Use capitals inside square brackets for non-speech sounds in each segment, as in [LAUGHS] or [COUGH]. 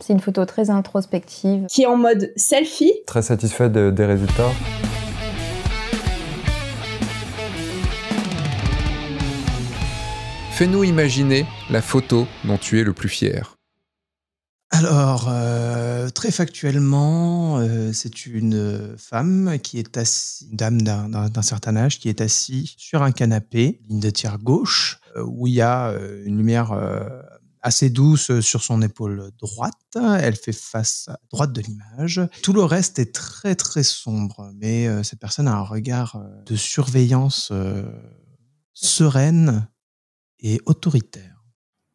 C'est une photo très introspective. Qui est en mode selfie. Très satisfait des résultats. Fais-nous imaginer la photo dont tu es le plus fier. Alors, euh, très factuellement, euh, c'est une femme qui est assise, une dame d'un certain âge, qui est assise sur un canapé, ligne de tiers gauche, euh, où il y a une lumière assez douce sur son épaule droite. Elle fait face à droite de l'image. Tout le reste est très très sombre, mais euh, cette personne a un regard euh, de surveillance euh, sereine et autoritaire.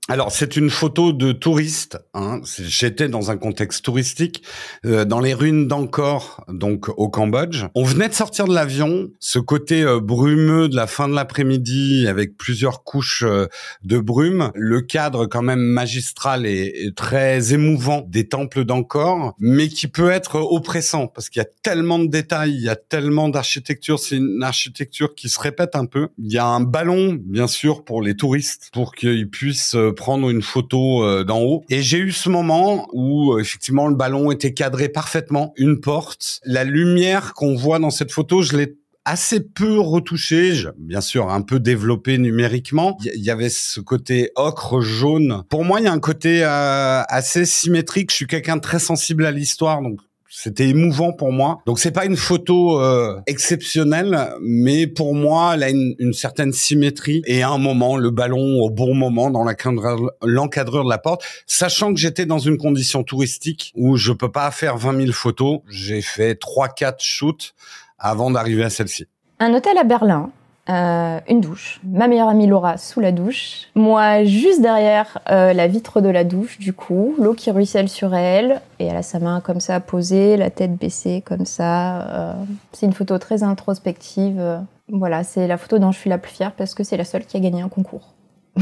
Alors c'est une photo de touriste. Hein. J'étais dans un contexte touristique euh, dans les ruines d'Angkor, donc au Cambodge. On venait de sortir de l'avion. Ce côté euh, brumeux de la fin de l'après-midi, avec plusieurs couches euh, de brume, le cadre quand même magistral et, et très émouvant des temples d'Angkor, mais qui peut être oppressant parce qu'il y a tellement de détails, il y a tellement d'architecture. C'est une architecture qui se répète un peu. Il y a un ballon, bien sûr, pour les touristes, pour qu'ils puissent prendre une photo euh, d'en haut. Et j'ai eu ce moment où euh, effectivement le ballon était cadré parfaitement, une porte. La lumière qu'on voit dans cette photo, je l'ai assez peu retouchée. bien sûr un peu développée numériquement. Il y, avait ce côté ocre jaune. Pour moi, il y a un côté euh, assez symétrique. Je suis quelqu'un très sensible à l'histoire, donc c'était émouvant pour moi. Donc c'est pas une photo euh, exceptionnelle, mais pour moi, elle a une, certaine symétrie et à un moment, le ballon au bon moment dans l'encadreur de la porte. Sachant que j'étais dans une condition touristique où je peux pas faire 20 000 photos, j'ai fait trois quatre shoots avant d'arriver à celle-ci. Un hôtel à Berlin euh, une douche, ma meilleure amie Laura sous la douche, moi juste derrière euh, la vitre de la douche du coup, l'eau qui ruisselle sur elle, et elle a sa main comme ça posée, la tête baissée comme ça. Euh, c'est une photo très introspective. Voilà, c'est la photo dont je suis la plus fière parce que c'est la seule qui a gagné un concours. [LAUGHS]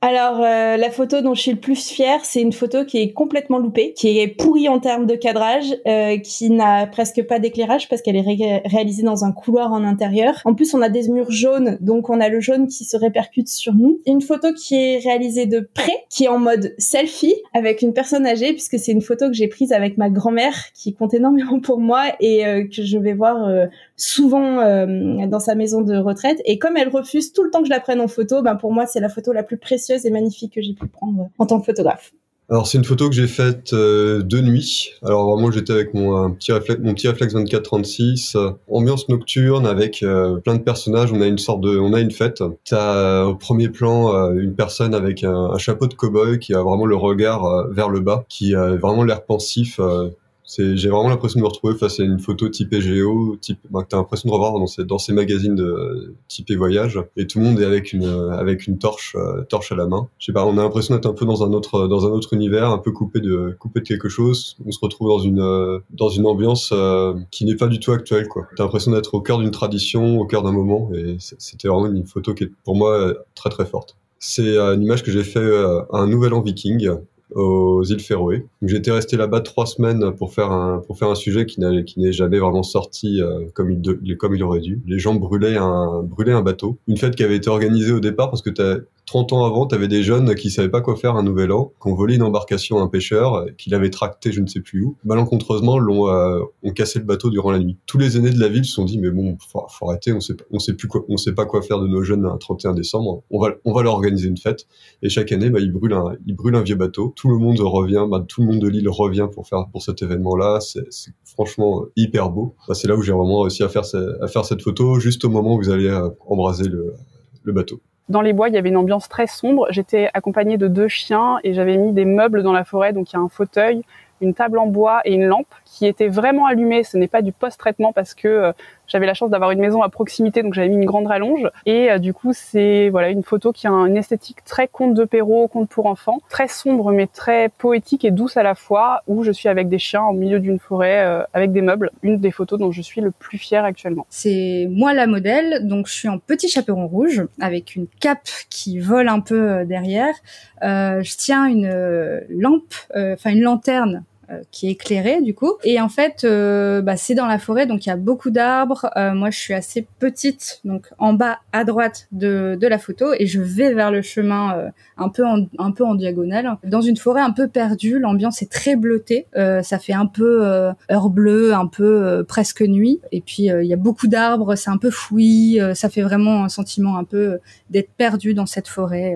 Alors, euh, la photo dont je suis le plus fière, c'est une photo qui est complètement loupée, qui est pourrie en termes de cadrage, euh, qui n'a presque pas d'éclairage parce qu'elle est réalisée dans un couloir en intérieur. En plus, on a des murs jaunes, donc on a le jaune qui se répercute sur nous. Une photo qui est réalisée de près, qui est en mode selfie avec une personne âgée, puisque c'est une photo que j'ai prise avec ma grand-mère qui compte énormément pour moi et euh, que je vais voir souvent dans sa maison de retraite. Et comme elle refuse tout le temps que je la prenne en photo, ben pour moi, c'est la photo la plus précieuse et magnifique que j'ai pu prendre en tant que photographe. Alors c'est une photo que j'ai faite euh, de nuit. Alors vraiment j'étais avec mon petit réflexe, mon petit 2436, ambiance nocturne avec euh, plein de personnages. On a une sorte de, on a une fête. T'as euh, au premier plan une personne avec un, un chapeau de cow-boy qui a vraiment le regard vers le bas, qui a vraiment l'air pensif j'ai vraiment l'impression de me retrouver face à une photo typée géo, type, ben, que t'as l'impression de revoir dans ces, dans ces magazines de type voyage, et tout le monde est avec une, avec une torche, euh, torche à la main. Je sais pas, on a l'impression d'être un peu dans un autre, dans un autre univers, un peu coupé de, coupé de quelque chose. On se retrouve dans une, euh, dans une ambiance euh, qui n'est pas du tout actuelle, quoi. T'as l'impression d'être au cœur d'une tradition, au cœur d'un moment, et c'était vraiment une photo qui est pour moi très très forte. C'est une image que j'ai fait à un nouvel an viking aux îles Féroé. J'étais resté là-bas trois semaines pour faire un, pour faire un sujet qui n'est jamais vraiment sorti euh, comme, il comme il aurait dû. Les gens brûlaient un, brûlaient un bateau. Une fête qui avait été organisée au départ parce que 30 ans avant, tu avais des jeunes qui savaient pas quoi faire un nouvel an, qui ont volé une embarcation à un pêcheur, qui l'avaient tracté je ne sais plus où. Malencontreusement, l'ont euh, ont cassé le bateau durant la nuit. Tous les aînés de la ville se sont dit mais bon, faut, arrêter, on sait on sait plus quoi, on sait pas quoi faire de nos jeunes un 31 décembre. On va on va leur organiser une fête et chaque année bah, ils brûlent un ils brûlent un vieux bateau. Tout le monde revient, bah, tout le monde de l'île revient pour faire pour cet événement là, c'est franchement hyper beau. Bah, c'est là où j'ai vraiment réussi à faire à faire cette photo juste au moment où vous allez euh, embraser le le bateau dans les bois, il y avait une ambiance très sombre. J'étais accompagnée de deux chiens et j'avais mis des meubles dans la forêt. Donc il y a un fauteuil, une table en bois et une lampe qui était vraiment allumée. Ce n'est pas du post-traitement parce que euh, j'avais la chance d'avoir une maison à proximité, donc j'avais mis une grande rallonge. Et euh, du coup, c'est voilà une photo qui a une esthétique très conte de Perrault, conte pour enfants, très sombre mais très poétique et douce à la fois, où je suis avec des chiens au milieu d'une forêt euh, avec des meubles. Une des photos dont je suis le plus fière actuellement. C'est moi la modèle, donc je suis en petit chaperon rouge avec une cape qui vole un peu euh, derrière. je tiens une lampe, enfin une lanterne euh, qui est éclairé du coup. Et en fait, euh, bah, c'est dans la forêt, donc il y a beaucoup d'arbres. Euh, moi, je suis assez petite, donc en bas à droite de, de la photo, et je vais vers le chemin un peu en, un peu en diagonale, dans une forêt un peu perdue. L'ambiance est très bleutée, ça fait un peu heure bleue, un peu presque nuit. Et puis il y a beaucoup d'arbres, c'est un peu fouillis, ça fait vraiment un sentiment un peu d'être perdu dans cette forêt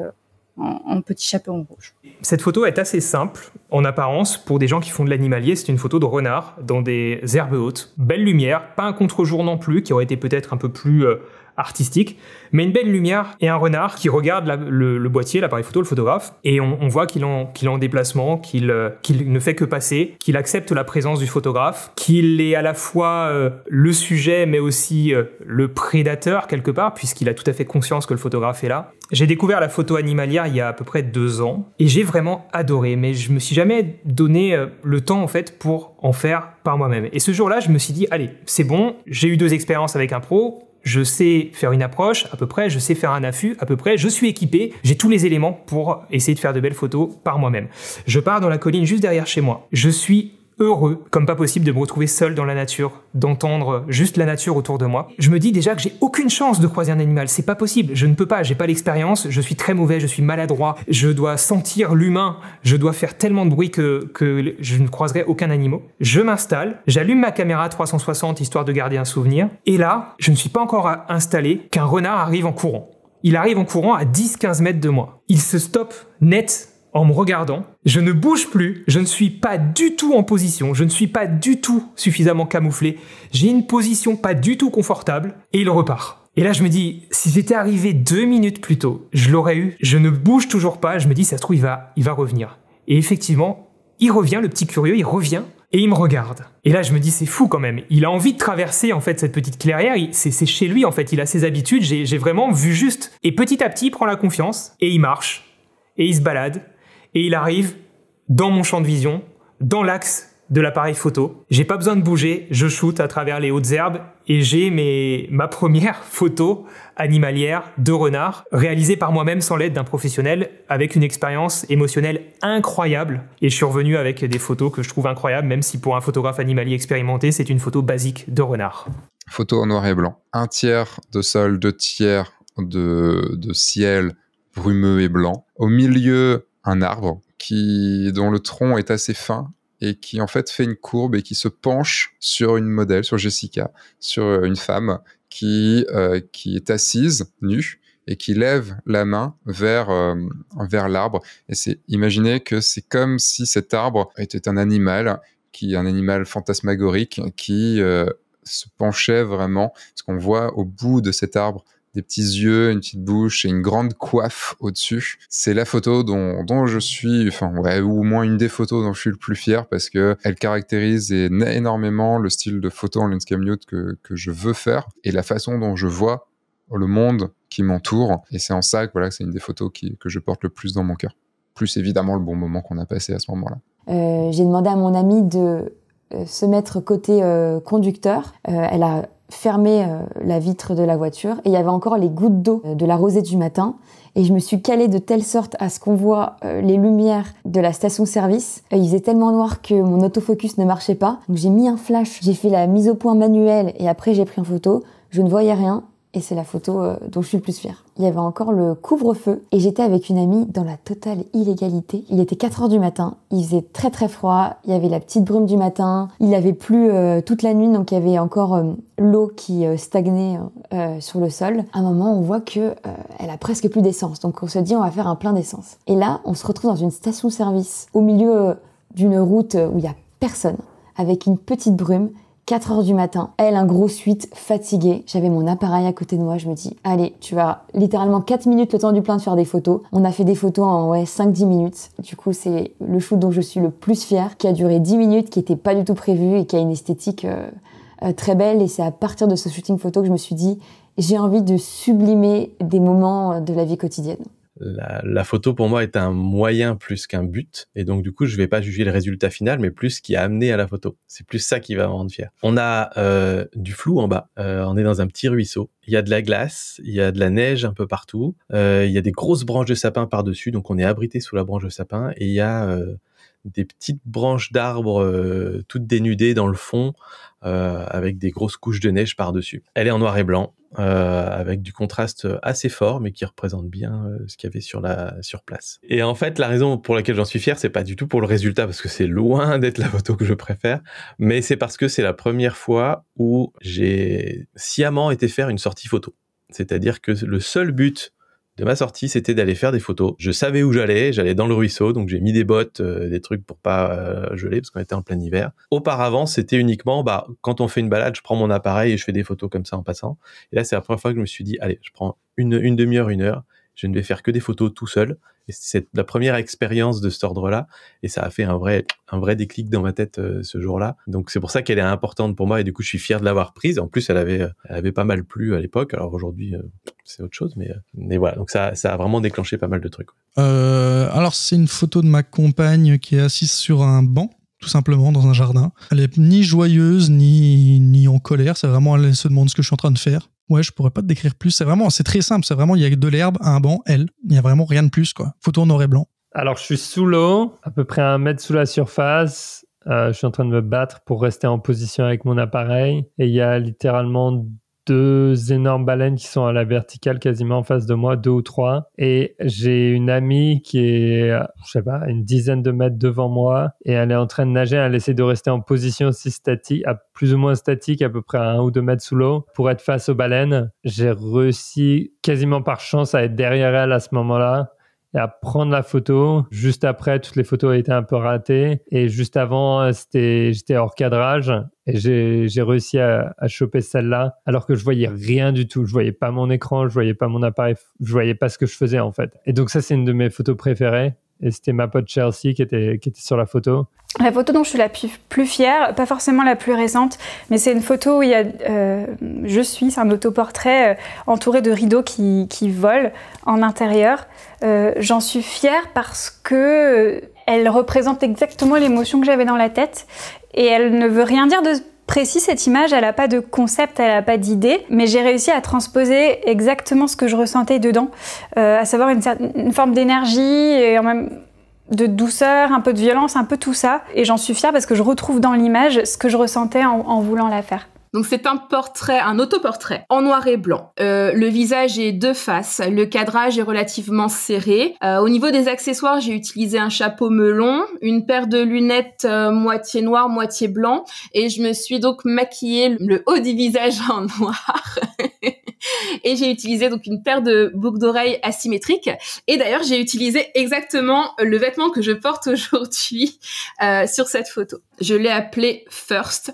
en, petit petit en rouge. Cette photo est assez simple en apparence pour des gens qui font de l'animalier. C'est une photo de renard dans des herbes hautes, belle lumière, pas un contre-jour non plus qui aurait été peut-être un peu plus euh, artistique, mais une belle lumière et un renard qui regarde le, boîtier, l'appareil photo, le photographe, et on, voit qu'il en, est en déplacement, euh, qu'il ne fait que passer, qu'il accepte la présence du photographe, qu'il est à la fois euh, le sujet, mais aussi euh, le prédateur quelque part, puisqu'il a tout à fait conscience que le photographe est là. J'ai découvert la photo animalière il y a à peu près deux ans, et j'ai vraiment adoré, mais je me suis jamais donné le temps en fait pour en faire par moi-même. Et ce jour-là, je me suis dit, allez, c'est bon, j'ai eu deux expériences avec un pro, je sais faire une approche à peu près, je sais faire un affût à peu près, je suis équipé, j'ai tous les éléments pour essayer de faire de belles photos par moi-même. Je pars dans la colline juste derrière chez moi. Je suis heureux, comme pas possible, de me retrouver seul dans la nature, d'entendre juste la nature autour de moi. Je me dis déjà que j'ai aucune chance de croiser un animal, c'est pas possible, je ne peux pas, j'ai pas l'expérience, je suis très mauvais, je suis maladroit, je dois sentir l'humain, je dois faire tellement de bruit que, que je ne croiserai aucun animal. Je m'installe, j'allume ma caméra 360 histoire de garder un souvenir, et là, je ne suis pas encore installé qu'un renard arrive en courant. Il arrive en courant à 10-15 mètres de moi. Il se stoppe net en me regardant. Je ne bouge plus, je ne suis pas du tout en position, je ne suis pas du tout suffisamment camouflé, j'ai une position pas du tout confortable, et il repart. Et là, je me dis, si j'étais arrivé deux minutes plus tôt, je l'aurais eu. Je ne bouge toujours pas. Je me dis, ça se trouve, il va, il va revenir. Et effectivement, il revient, le petit curieux, il revient et il me regarde. Et là, je me dis, c'est fou quand même. Il a envie de traverser, en fait, cette petite clairière. C'est chez lui, en fait. Il a ses habitudes. J'ai vraiment vu juste. Et petit à petit, il prend la confiance et il marche. Et il se balade et il arrive dans mon champ de vision, dans l'axe de l'appareil photo. J'ai pas besoin de bouger, je shoote à travers les hautes herbes et j'ai ma première [LAUGHS] photo animalière de renard réalisée par moi-même sans l'aide d'un professionnel avec une expérience émotionnelle incroyable et je suis revenu avec des photos que je trouve incroyables même si pour un photographe animalier expérimenté, c'est une photo basique de renard. Photo en noir et blanc, un tiers de sol, deux tiers de, de ciel brumeux et blanc. Au milieu, un arbre qui, dont le tronc est assez fin et qui en fait fait une courbe et qui se penche sur une modèle, sur Jessica, sur euh, une femme qui, euh, qui est assise, nue, et qui lève la main vers, euh, vers l'arbre. Et c'est imaginer que c'est comme si cet arbre était un animal, qui un animal fantasmagorique, qui se penchait vraiment, ce qu'on voit au bout de cet arbre des petits yeux, une petite bouche et une grande coiffe au-dessus. C'est la photo dont, je suis, enfin, ou au moins une des photos dont je suis le plus fier parce que elle caractérise énormément le style de photo en landscape que, je veux faire et la façon dont je vois le monde qui m'entoure. Et c'est en ça que, c'est une des photos que je porte le plus dans mon cœur. Plus évidemment le bon moment qu'on a passé à ce moment-là. Euh, j'ai demandé à mon amie de euh, se mettre côté euh, conducteur. elle a fermé euh, la vitre de la voiture et il y avait encore les gouttes d'eau euh, de la rosée du matin. Et je me suis calée de telle sorte à ce qu'on voit euh, les lumières de la station-service. Il faisait tellement noir que mon autofocus ne marchait pas. Donc j'ai mis un flash, j'ai fait la mise au point manuelle et après j'ai pris en photo. Je ne voyais rien, et c'est la photo euh, dont je suis le plus fière. Il y avait encore le couvre-feu et j'étais avec une amie dans la totale illégalité. Il était 4 heures du matin, il faisait très très froid, il y avait la petite brume du matin, il avait plu euh, toute la nuit donc il y avait encore euh, l'eau qui stagnait sur le sol. À un moment, on voit que elle a presque plus d'essence donc on se dit on va faire un plein d'essence. Et là, on se retrouve dans une station-service au milieu d'une route où il y a personne avec une petite brume 4 heures du matin, elle, un gros suite, fatiguée. J'avais mon appareil à côté de moi, je me dis, allez, tu vas littéralement 4 minutes le temps du plein de faire des photos. On a fait des photos en ouais, 5-10 minutes. Du coup, c'est le shoot dont je suis le plus fière, qui a duré 10 minutes, qui n'était pas du tout prévu et qui a une esthétique euh, euh, très belle. Et c'est à partir de ce shooting photo que je me suis dit, j'ai envie de sublimer des moments euh, de la vie quotidienne la, photo pour moi est un moyen plus qu'un but. Et donc, du coup, je ne vais pas juger le résultat final, mais plus ce qui a amené à la photo. C'est plus ça qui va me rendre fier. On a euh, du flou en bas. Euh, on est dans un petit ruisseau. Il y a de la glace, il y a de la neige un peu partout. Euh, il y a des grosses branches de sapin par-dessus. Donc, on est abrité sous la branche de sapin. Et il y a des petites branches d'arbres toutes dénudées dans le fond avec des grosses couches de neige par-dessus. Elle est en noir et blanc. Euh, avec du contraste assez fort, mais qui représente bien euh, ce qu'il y avait sur, la, sur place. Et en fait, la raison pour laquelle j'en suis fier, c'est pas du tout pour le résultat, parce que c'est loin [LAUGHS] d'être la photo que je préfère, mais c'est parce que c'est la première fois où j'ai sciemment été faire une sortie photo. C'est-à-dire que le seul but ma sortie, c'était d'aller faire des photos. Je savais où j'allais, j'allais dans le ruisseau, donc j'ai mis des bottes, euh, des trucs pour pas euh, geler parce qu'on était en plein hiver. Auparavant, c'était uniquement bah quand on fait une balade, je prends mon appareil et je fais des photos comme ça en passant. Et là, c'est la première fois que je me suis dit allez, je prends une demi-heure, une heure, je ne vais faire que des photos tout seul. Et c'est la première expérience de cet ordre-là. Et ça a fait un vrai, un vrai déclic dans ma tête euh, ce jour-là. Donc c'est pour ça qu'elle est importante pour moi. Et du coup, je suis fier de l'avoir prise. En plus, elle avait, euh, elle avait pas mal plu à l'époque. Alors aujourd'hui, euh, c'est autre chose. Mais, mais voilà, donc ça, ça a vraiment déclenché pas mal de trucs. alors c'est une photo de ma compagne qui est assise sur un banc tout simplement dans un jardin. Elle est ni joyeuse ni, ni en colère, c'est vraiment elle se demande ce que je suis en train de faire. Ouais, je pourrais pas te décrire plus. C'est vraiment, c'est très simple. C'est vraiment, il y a de l'herbe, un banc, elle. Il n'y a vraiment rien de plus, quoi. Photo en noir et blanc. Alors, je suis sous l'eau, à peu près un mètre sous la surface. Euh, je suis en train de me battre pour rester en position avec mon appareil. Et il y a littéralement deux énormes baleines qui sont à la verticale quasiment en face de moi, deux ou trois. Et j'ai une amie qui est, je sais pas, une dizaine de mètres devant moi et elle est en train de nager. Elle essaie de rester en position aussi statique, à plus ou moins statique, à peu près à un ou deux mètres sous l'eau pour être face aux baleines. J'ai réussi quasiment par chance à être derrière elle à ce moment-là à prendre la photo. Juste après, toutes les photos étaient un peu ratées. Et juste avant, euh, c'était, j'étais hors cadrage. Et j'ai, j'ai réussi à, à, choper celle-là, alors que je voyais rien du tout. Je voyais pas mon écran, je voyais pas mon appareil, je voyais pas ce que je faisais en fait. Et donc ça, c'est une de mes photos préférées et c'était ma pote Chelsea qui était, qui était sur la photo. La photo dont je suis la plus fière, pas forcément la plus récente, mais c'est une photo où il y a, euh, je suis, c'est un autoportrait euh, entouré de rideaux qui, qui volent en intérieur. Euh, j'en suis fière parce que elle représente exactement l'émotion que j'avais dans la tête et elle ne veut rien dire de précis, cette image, elle n'a pas de concept, elle n'a pas d'idée, mais j'ai réussi à transposer exactement ce que je ressentais dedans, euh, à savoir une, forme d'énergie et en même de douceur, un peu de violence, un peu tout ça. Et j'en suis fière parce que je retrouve dans l'image ce que je ressentais en voulant la faire. Donc c'est un portrait, un autoportrait en noir et blanc. Euh, le visage est deux faces, le cadrage est relativement serré. Euh, au niveau des accessoires, j'ai utilisé un chapeau melon, une paire de lunettes euh, moitié noir, moitié blanc, et je me suis donc maquillée le haut du visage [LAUGHS] en noir. [LAUGHS] et j'ai utilisé donc une paire de boucles d'oreilles asymétriques. Et d'ailleurs, j'ai utilisé exactement le vêtement que je porte [LAUGHS] aujourd'hui sur cette photo. Je l'ai appelé First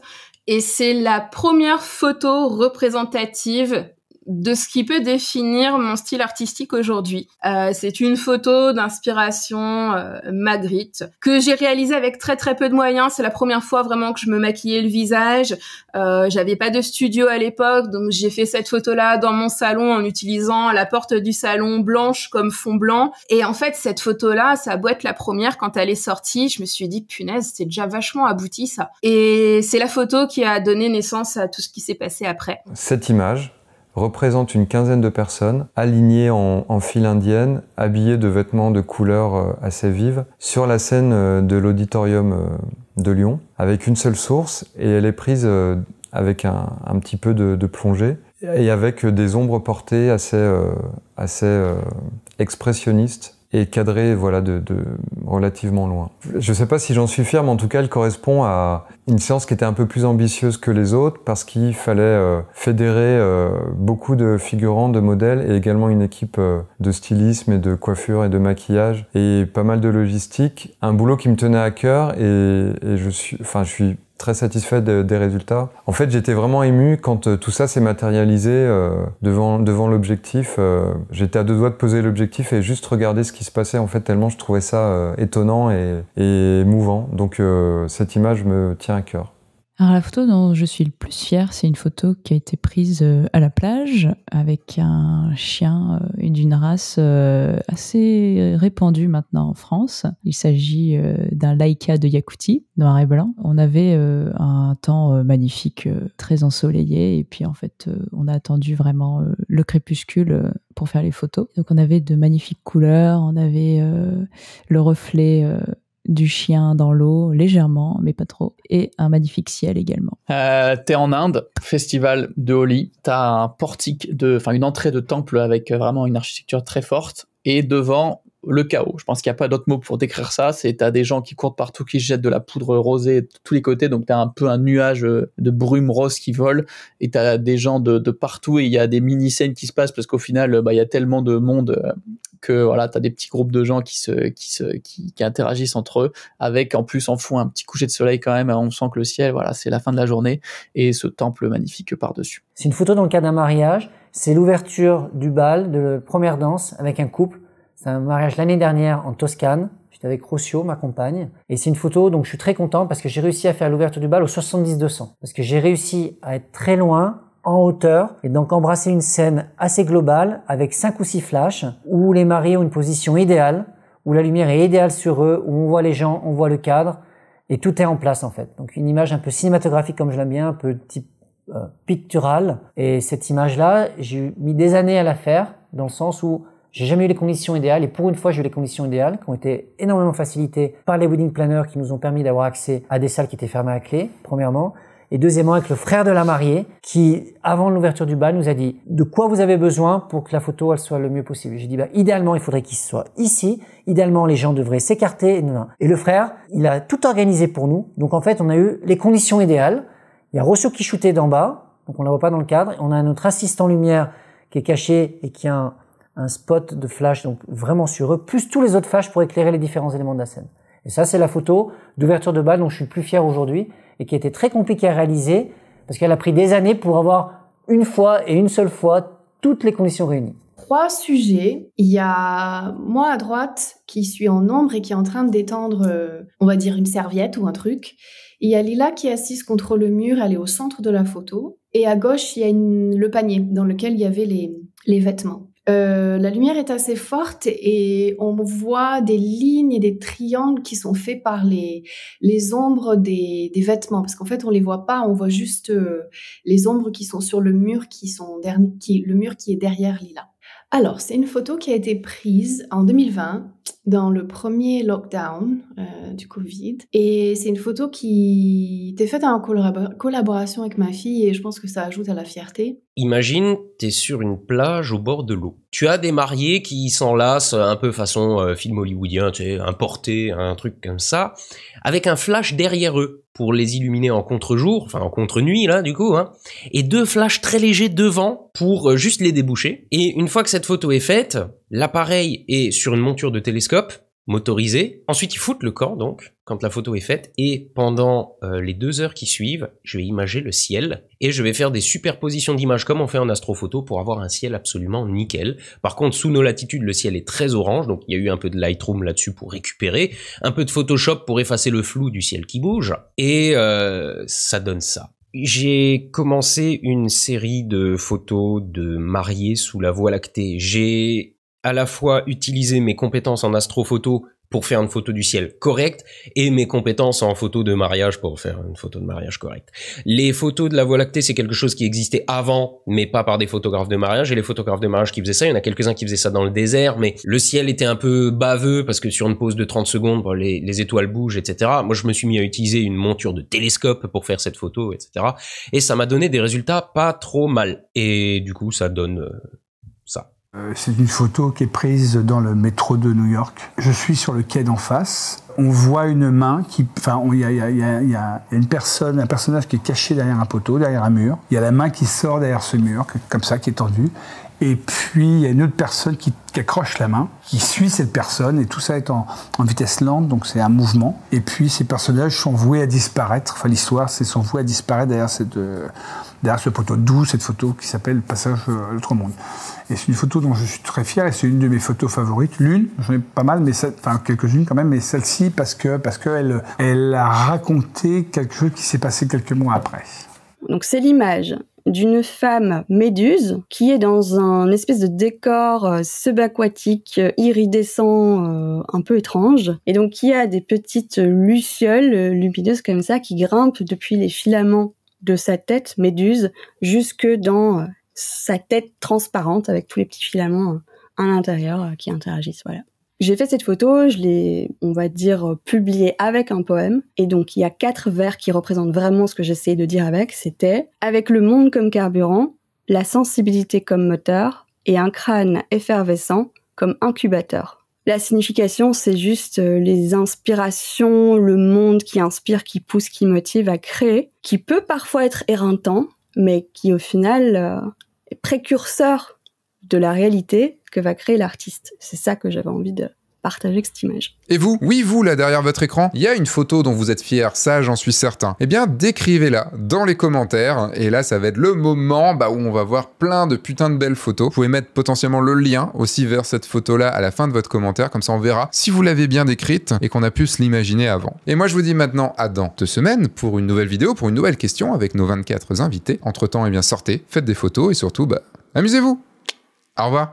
et c'est la première photo représentative de ce qui peut définir mon style artistique aujourd'hui. Euh, c'est une photo d'inspiration euh, Magritte que j'ai réalisée avec très très peu de moyens. C'est la première fois vraiment que je me maquillais le visage. Euh, J'avais pas de studio à l'époque, donc j'ai fait cette photo-là dans mon salon en utilisant la porte du salon blanche comme fond blanc. Et en fait, cette photo-là, ça doit être la première quand elle est sortie. Je me suis dit punaise, c'est déjà vachement abouti ça. Et c'est la photo qui a donné naissance à tout ce qui s'est passé après. Cette image, représente une quinzaine de personnes alignées en, file indienne, habillées de vêtements de couleurs euh, assez vives, sur la scène euh, de l'auditorium euh, de Lyon, avec une seule source, et elle est prise avec un, petit peu de, plongée, et avec des ombres portées assez expressionnistes et cadré voilà, de, relativement loin. Je ne sais pas si j'en suis fier, en tout cas, elle correspond à une séance qui était un peu plus ambitieuse que les autres parce qu'il fallait euh, fédérer euh, beaucoup de figurants, de modèles et également une équipe euh, de stylisme et de coiffure et de maquillage et pas mal de logistique. Un boulot qui me tenait à cœur et, et je suis, enfin, je suis très satisfait des résultats. En fait, j'étais vraiment ému quand euh, tout ça s'est matérialisé euh, devant, devant l'objectif. Euh, j'étais à deux doigts de poser l'objectif et juste regarder ce qui se passait. En fait, tellement je trouvais ça étonnant et, et émouvant. Donc, cette image me tient à cœur. Alors la photo dont je suis le plus fier, c'est une photo qui a été prise euh, à la plage avec un chien euh, d'une race euh, assez répandue maintenant en France. Il s'agit d'un Laika de Yakoutie, noir et blanc. On avait un temps magnifique, très ensoleillé, et puis en fait, on a attendu vraiment le crépuscule pour faire les photos. Donc on avait de magnifiques couleurs, on avait le reflet du chien dans l'eau, légèrement, mais pas trop, et un magnifique ciel également. Euh, t'es en Inde, festival de Holi, t'as un portique de, enfin une entrée de temple avec euh, vraiment une architecture très forte, et devant le chaos. Je pense qu'il n'y a pas d'autre mot pour décrire ça. C'est t'as des gens qui courent partout, qui jettent de la poudre rosée de tous les côtés, donc t'as un peu un nuage euh, de brume rose qui vole, et t'as des gens de, partout, et il y a des mini scènes qui se passent parce qu'au final, bah il y a tellement de monde euh, que voilà, tu as des petits groupes de gens qui, se, qui, se, qui, interagissent entre eux, avec en plus en fond un petit coucher de soleil quand même, hein, on sent que le ciel, voilà, c'est la fin de la journée, et ce temple magnifique par-dessus. C'est une photo dans le cadre d'un mariage, c'est l'ouverture du bal, de la première danse avec un couple. C'est un mariage l'année dernière en Toscane. J'étais avec Rocio, ma compagne. Et c'est une photo, donc je suis très content parce que j'ai réussi à faire l'ouverture du bal au 70-200. Parce que j'ai réussi à être très loin en hauteur et donc embrasser une scène assez globale avec cinq ou six flashs où les mariés ont une position idéale, où la lumière est idéale sur eux, où on voit les gens, on voit le cadre et tout est en place en fait. Donc une image un peu cinématographique comme je l'aime bien, un peu type euh, picturale et cette image là, j'ai mis des années à la faire dans le sens où j'ai jamais eu les conditions idéales et pour une fois j'ai eu les conditions idéales qui ont été énormément facilitées par les wedding planners qui nous ont permis d'avoir accès à des salles qui étaient fermées à clé, premièrement et deuxièmement avec le frère de la mariée qui, avant l'ouverture du bal, nous a dit de quoi vous avez besoin pour que la photo elle soit le mieux possible. J'ai dit bah idéalement il faudrait qu'il soit ici, idéalement les gens devraient s'écarter. Et le frère, il a tout organisé pour nous. Donc en fait on a eu les conditions idéales. Il y a Rosso qui shootait d'en bas, donc on la voit pas dans le cadre. On a notre assistant lumière qui est caché et qui a un, spot de flash donc vraiment sur eux, plus tous les autres flashs pour éclairer les différents éléments de la scène. Et ça, c'est la photo d'ouverture de balle dont je suis plus fier aujourd'hui et qui était très compliquée à réaliser parce qu'elle a pris des années pour avoir une fois et une seule fois toutes les conditions réunies. Trois sujets. Il y a moi à droite qui suis en ombre et qui est en train de détendre, euh, on va dire, une serviette ou un truc. Il y a Lila qui est assise contre le mur, elle est au centre de la photo. Et à gauche, il y a le panier dans lequel il y avait les vêtements. Euh, la lumière est assez forte et on voit des lignes et des triangles qui sont faits par les, les ombres des, vêtements. Parce qu'en fait, on les voit pas, on voit juste euh, les ombres qui sont sur le mur qui sont dernier qui, le mur qui est derrière Lila. Alors, c'est une photo qui a été prise en 2020, dans le premier lockdown euh, du Covid. Et c'est une photo qui était faite en collaboration avec ma fille et je pense que ça ajoute à la fierté. Imagine, t'es sur une plage au bord de l'eau. Tu as des mariés qui s'enlacent un peu façon euh, film hollywoodien, tu sais, porté, un truc comme ça, avec un flash derrière eux pour les illuminer en contre-jour, enfin en contre-nuit là du coup, hein, et deux flashs très légers devant pour euh, juste les déboucher. Et une fois que cette photo est faite, l'appareil est sur une monture de télescope motorisé. Ensuite, ils foutent le corps, donc, quand la photo est faite. Et pendant euh, les deux heures qui suivent, je vais imager le ciel. Et je vais faire des superpositions d'images comme on fait en astrophoto pour avoir un ciel absolument nickel. Par contre, sous nos latitudes, le ciel est très orange. Donc, il y a eu un peu de Lightroom là-dessus pour récupérer. Un peu de Photoshop pour effacer le flou du ciel qui bouge. Et euh, ça donne ça. J'ai commencé une série de photos de mariés sous la Voie lactée. J'ai à la fois utiliser mes compétences en astrophoto pour faire une photo du ciel correcte et mes compétences en photo de mariage pour faire une photo de mariage correcte. Les photos de la Voie lactée, c'est quelque chose qui existait avant, mais pas par des photographes de mariage. Et les photographes de mariage qui faisaient ça, il y en a quelques-uns qui faisaient ça dans le désert, mais le ciel était un peu baveux parce que sur une pause de 30 secondes, les, les étoiles bougent, etc. Moi, je me suis mis à utiliser une monture de télescope pour faire cette photo, etc. Et ça m'a donné des résultats pas trop mal. Et du coup, ça donne euh, euh, c'est une photo qui est prise dans le métro de New York. Je suis sur le quai d'en face. On voit une main qui, enfin, il y, a, une personne, un personnage qui est caché derrière un poteau, derrière un mur. Il y a la main qui sort derrière ce mur, comme ça, qui est tendue. Et puis, il y a une autre personne qui, accroche la main, qui suit cette personne, et tout ça est en, vitesse lente, donc c'est un mouvement. Et puis, ces personnages sont voués à disparaître. Enfin, l'histoire, c'est sont voués à disparaître derrière, cette, euh, derrière ce poteau, d'où cette photo qui s'appelle Passage euh, à l'autre monde. Et c'est une photo dont je suis très fier, et c'est une de mes photos favorites. L'une, j'en ai pas mal, mais enfin quelques-unes quand même, mais celle-ci parce que parce qu'elle elle a raconté quelque chose qui s'est passé quelques mois après. Donc c'est l'image, d'une femme méduse qui est dans un espèce de décor euh, subaquatique euh, iridescent euh, un peu étrange et donc qui a des petites lucioles lumineuses comme ça qui grimpent depuis les filaments de sa tête méduse jusque dans sa tête transparente avec tous les petits filaments à l'intérieur qui interagissent voilà. J'ai fait cette photo, je l'ai, on va dire, publiée avec un poème. Et donc, il y a quatre vers qui représentent vraiment ce que j'essayais de dire avec. C'était avec le monde comme carburant, la sensibilité comme moteur et un crâne effervescent comme incubateur. La signification, c'est juste euh, les inspirations, le monde qui inspire, qui pousse, qui motive à créer, qui peut parfois être éreintant, mais qui au final euh, est précurseur de la réalité que va créer l'artiste. C'est ça que j'avais envie de partager cette image. Et vous, oui vous là derrière votre écran, il y a une photo dont vous êtes fier, ça j'en suis certain. Eh bien décrivez-la dans les commentaires, et là ça va être le moment bah, où on va voir plein de putains de belles photos. Vous pouvez mettre potentiellement le lien aussi vers cette photo là à la fin de votre commentaire, comme ça on verra si vous l'avez bien décrite et qu'on a pu se l'imaginer avant. Et moi je vous dis maintenant à dans deux semaines pour une nouvelle vidéo, pour une nouvelle question avec nos 24 invités. Entre temps, eh bien sortez, faites des photos et surtout, bah, amusez-vous Au revoir